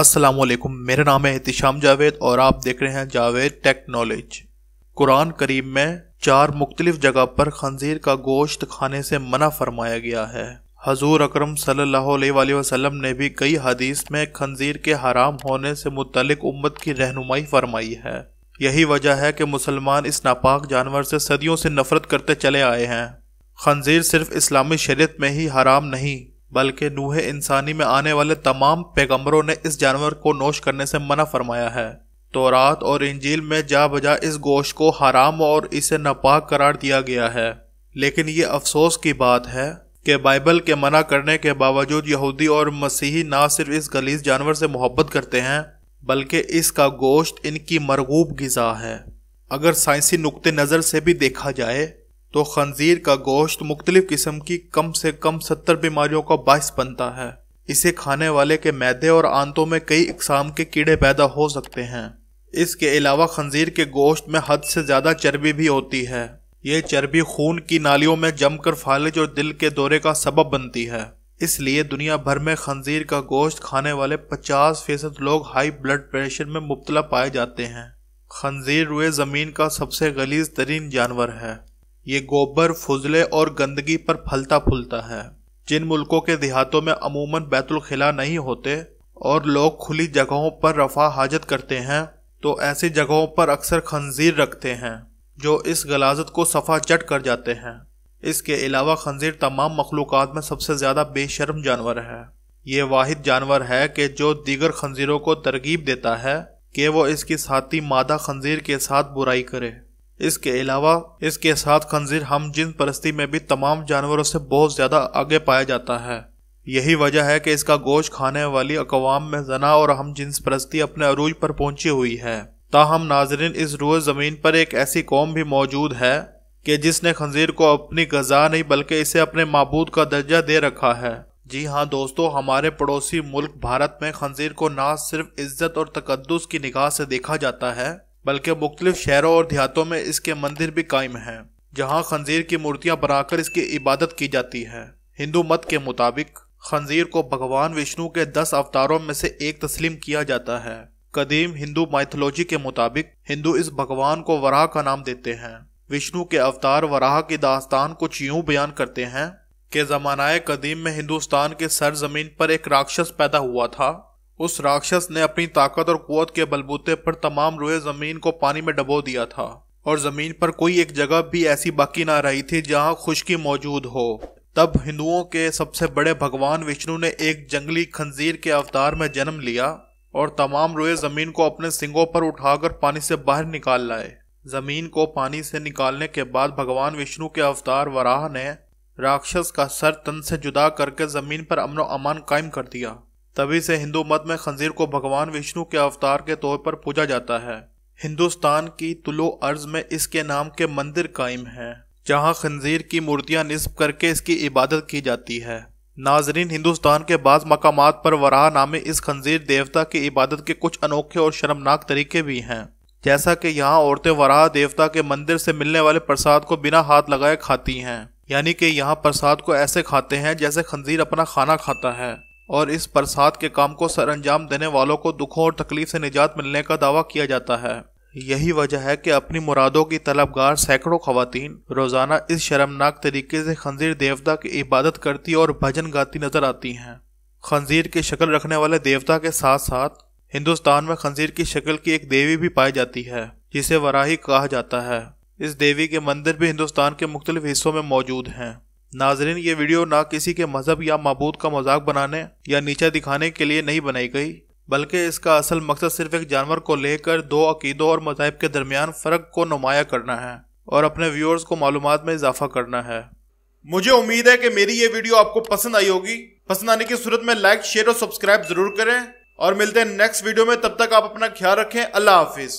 अस्सलाम वालेकुम मेरा नाम है एहतिशाम जावेद और आप देख रहे हैं जावेद टेक नॉलेज कुरान करीम में चार मुख्तलिफ जगह पर खंजीर का गोश्त खाने से मना फरमाया गया है हजूर अक्रम वसल्लम ने भी कई हदीस में खंजीर के हराम होने से मुतलिक उम्मत की रहनुमाई फरमाई है यही वजह है कि मुसलमान इस नापाक जानवर से सदियों से नफरत करते चले आए हैं खंजीर सिर्फ इस्लामी शरीत में ही हराम नहीं बल्कि नूह इंसानी में आने वाले तमाम पैगम्बरों ने इस जानवर को नोश करने से मना फरमाया है तो रात और इंजील में जा बजा इस गोश्त को हराम और इसे नापाक करार दिया गया है लेकिन ये अफसोस की बात है कि बाइबल के मना करने के बावजूद यहूदी और मसीही ना सिर्फ इस गलीस जानवर से मोहब्बत करते हैं बल्कि इसका गोश्त इनकी मरगूब गज़ा है अगर साइंसी नुक़ नज़र से भी देखा जाए तो खंजीर का गोश्त मुख्तलिफ किस्म की कम से कम सत्तर बीमारियों का बायस बनता है इसे खाने वाले के मैदे और आंतों में कई इकसाम के कीड़े पैदा हो सकते हैं इसके अलावा खंजीर के गोश्त में हद से ज़्यादा चर्बी भी होती है ये चर्बी खून की नालियों में जमकर फालिज और दिल के दौरे का सबब बनती है इसलिए दुनिया भर में खंजीर का गोश्त खाने वाले 50 फीसद लोग हाई ब्लड प्रेशर में मुबतला पाए जाते हैं खंजीर रुए ज़मीन का सबसे गलीज तरीन जानवर है ये गोबर फुजले और गंदगी पर फलता फूलता है जिन मुल्कों के देहातों में अमूमन बैतुलखिला नहीं होते और लोग खुली जगहों पर रफा हाजत करते हैं तो ऐसी जगहों पर अक्सर खंजीर रखते हैं जो इस गलाजत को सफ़ा चट कर जाते हैं इसके अलावा खंजीर तमाम मखलूक में सबसे ज़्यादा बेशर्म जानवर है ये वाहिद जानवर है कि जो दीगर खंजीरों को तरगीब देता है कि वो इसकी साथी मादा खंजीर के साथ बुराई करे इसके अलावा इसके साथ खंजीर हम जिन परस्ती में भी तमाम जानवरों से बहुत ज़्यादा आगे पाया जाता है यही वजह है कि इसका गोश्त खाने वाली अकवाम में जना और हम जिन्स परस्ती अपने अरूज पर पहुंची हुई है ताहम नाजरीन इस रोज ज़मीन पर एक ऐसी कौम भी मौजूद है कि जिसने खंजीर को अपनी गजा नहीं बल्कि इसे अपने मबूद का दर्जा दे रखा है जी हाँ दोस्तों हमारे पड़ोसी मुल्क भारत में खंजीर को ना सिर्फ इज्जत और तकदस की निगाह से देखा जाता है बल्कि मुख्तलिफ शहरों और देहातों में इसके मंदिर भी कायम हैं जहाँ खंजीर की मूर्तियाँ बनाकर इसकी इबादत की जाती है हिंदू मत के मुताबिक खंजीर को भगवान विष्णु के दस अवतारों में से एक तस्लीम किया जाता है कदीम हिंदू माइथोलॉजी के मुताबिक हिंदू इस भगवान को वराह का नाम देते हैं विष्णु के अवतार वराह की दास्तान कुछ यूं बयान करते हैं कि जमानाए कदीम में हिंदुस्तान के सरजमीन पर एक राक्षस पैदा हुआ था उस राक्षस ने अपनी ताकत और कुत के बलबूते पर तमाम रोए जमीन को पानी में डबो दिया था और जमीन पर कोई एक जगह भी ऐसी बाकी ना रही थी जहां खुशकी मौजूद हो तब हिंदुओं के सबसे बड़े भगवान विष्णु ने एक जंगली खंजीर के अवतार में जन्म लिया और तमाम रोए जमीन को अपने सिंगों पर उठाकर पानी से बाहर निकाल लाए जमीन को पानी से निकालने के बाद भगवान विष्णु के अवतार वराह ने राक्षस का सर तन से जुदा करके जमीन पर अमन अमान कायम कर दिया तभी से हिंदू मत में खंजीर को भगवान विष्णु के अवतार के तौर पर पूजा जाता है हिंदुस्तान की तुलो अर्ज में इसके नाम के मंदिर कायम है जहां खंजीर की मूर्तियां निस्ब करके इसकी इबादत की जाती है नाजरीन हिंदुस्तान के बाद मकाम पर वराह नामे इस खंजीर देवता की इबादत के कुछ अनोखे और शर्मनाक तरीके भी हैं जैसा कि यहाँ औरतें वराह देवता के मंदिर से मिलने वाले प्रसाद को बिना हाथ लगाए खाती हैं यानी कि यहाँ प्रसाद को ऐसे खाते हैं जैसे खंजीर अपना खाना खाता है और इस बरसात के काम को सर अंजाम देने वालों को दुखों और तकलीफ से निजात मिलने का दावा किया जाता है यही वजह है कि अपनी मुरादों की तलबगार सैकड़ों खातन रोजाना इस शर्मनाक तरीके से खंजीर देवता की इबादत करती और भजन गाती नजर आती हैं खंजीर की शक्ल रखने वाले देवता के साथ साथ हिंदुस्तान में खंजीर की शक्ल की एक देवी भी पाई जाती है जिसे वराही कहा जाता है इस देवी के मंदिर भी हिंदुस्तान के मुख्तलिफ हिस्सों में मौजूद हैं नाजरीन ये वीडियो ना किसी के मजहब या मबूद का मजाक बनाने या नीचा दिखाने के लिए नहीं बनाई गई बल्कि इसका असल मकसद सिर्फ एक जानवर को लेकर दो अकीदों और मजाहब के दरमियान फ़र्क को नुमाया करना है और अपने व्यूअर्स को मालूम में इजाफा करना है मुझे उम्मीद है कि मेरी ये वीडियो आपको पसंद आई होगी पसंद आने की सूरत में लाइक शेयर और सब्सक्राइब जरूर करें और मिलते हैं नेक्स्ट वीडियो में तब तक आप अपना ख्याल रखें अल्लाह हाफिज़